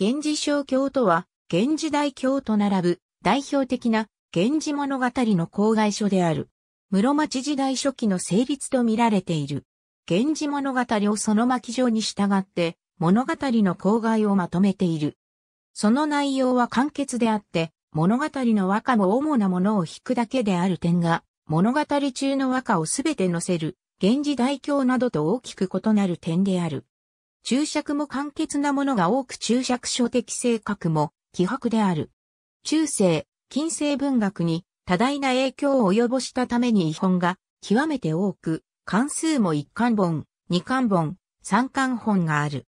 源氏小教とは、源氏大教と並ぶ代表的な源氏物語の公害書である。室町時代初期の成立と見られている。源氏物語をその巻上に従って物語の公害をまとめている。その内容は簡潔であって、物語の和歌も主なものを引くだけである点が、物語中の和歌をすべて載せる、源氏大教などと大きく異なる点である。注釈も簡潔なものが多く注釈書的性格も希薄である。中世、近世文学に多大な影響を及ぼしたために遺本が極めて多く、関数も一巻本、二巻本、三巻本がある。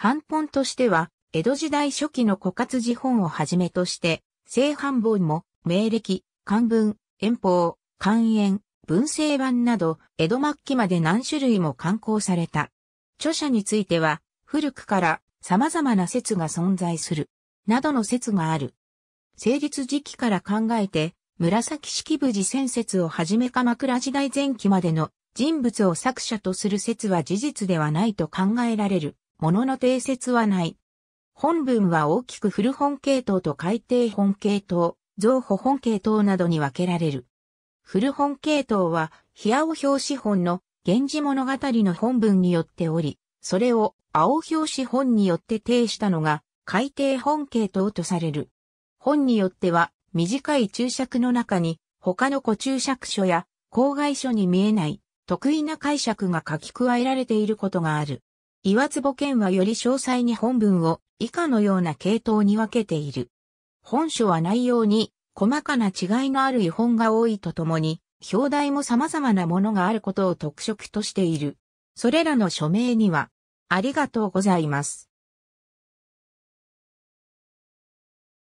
版本としては、江戸時代初期の枯渇字本をはじめとして、正版本も、明暦、漢文、遠方、漢縁、文政版など、江戸末期まで何種類も刊行された。著者については、古くから様々な説が存在する、などの説がある。成立時期から考えて、紫式部自戦説をはじめ鎌倉時代前期までの人物を作者とする説は事実ではないと考えられる、ものの定説はない。本文は大きく古本系統と改定本系統、造歩本系統などに分けられる。古本系統は、ヒアオ表紙本の源氏物語の本文によっており、それを青表紙本によって呈したのが、海底本系統とされる。本によっては、短い注釈の中に、他の古注釈書や、公害書に見えない、得意な解釈が書き加えられていることがある。岩坪剣はより詳細に本文を以下のような系統に分けている。本書は内容に細かな違いのある違本が多いとともに、表題も様々なものがあることを特色としている。それらの署名には、ありがとうございます。